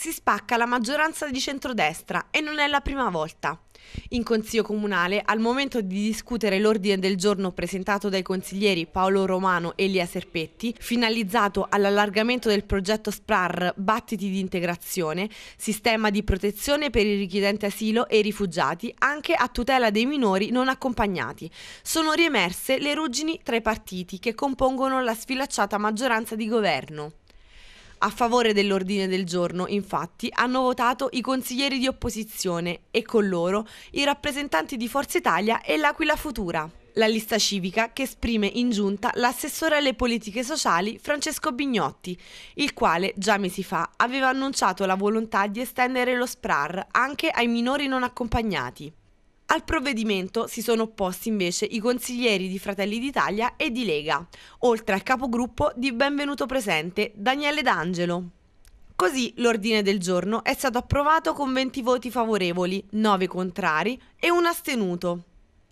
si spacca la maggioranza di centrodestra e non è la prima volta. In Consiglio Comunale, al momento di discutere l'ordine del giorno presentato dai consiglieri Paolo Romano e Elia Serpetti, finalizzato all'allargamento del progetto SPRAR Battiti di integrazione, sistema di protezione per i richiedenti asilo e i rifugiati, anche a tutela dei minori non accompagnati, sono riemerse le ruggini tra i partiti che compongono la sfilacciata maggioranza di governo. A favore dell'ordine del giorno, infatti, hanno votato i consiglieri di opposizione e con loro i rappresentanti di Forza Italia e l'Aquila Futura. La lista civica che esprime in giunta l'assessore alle politiche sociali Francesco Bignotti, il quale già mesi fa aveva annunciato la volontà di estendere lo SPRAR anche ai minori non accompagnati. Al provvedimento si sono opposti invece i consiglieri di Fratelli d'Italia e di Lega, oltre al capogruppo di Benvenuto Presente, Daniele D'Angelo. Così l'ordine del giorno è stato approvato con 20 voti favorevoli, 9 contrari e un astenuto.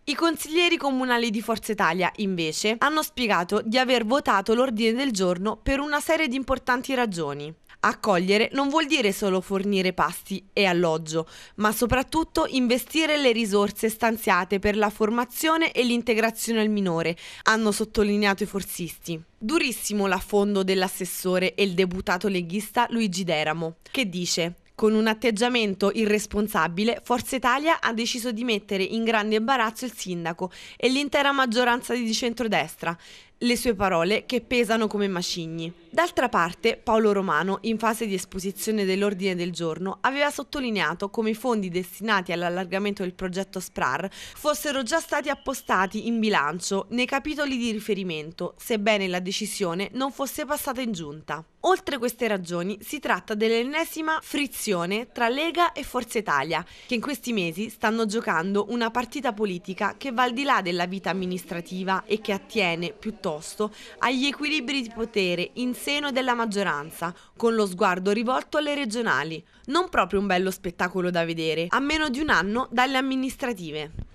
I consiglieri comunali di Forza Italia, invece, hanno spiegato di aver votato l'ordine del giorno per una serie di importanti ragioni. Accogliere non vuol dire solo fornire pasti e alloggio, ma soprattutto investire le risorse stanziate per la formazione e l'integrazione al minore, hanno sottolineato i forzisti. Durissimo l'affondo dell'assessore e il deputato leghista Luigi Deramo, che dice con un atteggiamento irresponsabile, Forza Italia ha deciso di mettere in grande imbarazzo il sindaco e l'intera maggioranza di centrodestra le sue parole che pesano come macigni. D'altra parte, Paolo Romano, in fase di esposizione dell'ordine del giorno, aveva sottolineato come i fondi destinati all'allargamento del progetto SPRAR fossero già stati appostati in bilancio nei capitoli di riferimento, sebbene la decisione non fosse passata in giunta. Oltre queste ragioni, si tratta dell'ennesima frizione tra Lega e Forza Italia, che in questi mesi stanno giocando una partita politica che va al di là della vita amministrativa e che attiene piuttosto piuttosto agli equilibri di potere in seno della maggioranza, con lo sguardo rivolto alle regionali. Non proprio un bello spettacolo da vedere, a meno di un anno dalle amministrative.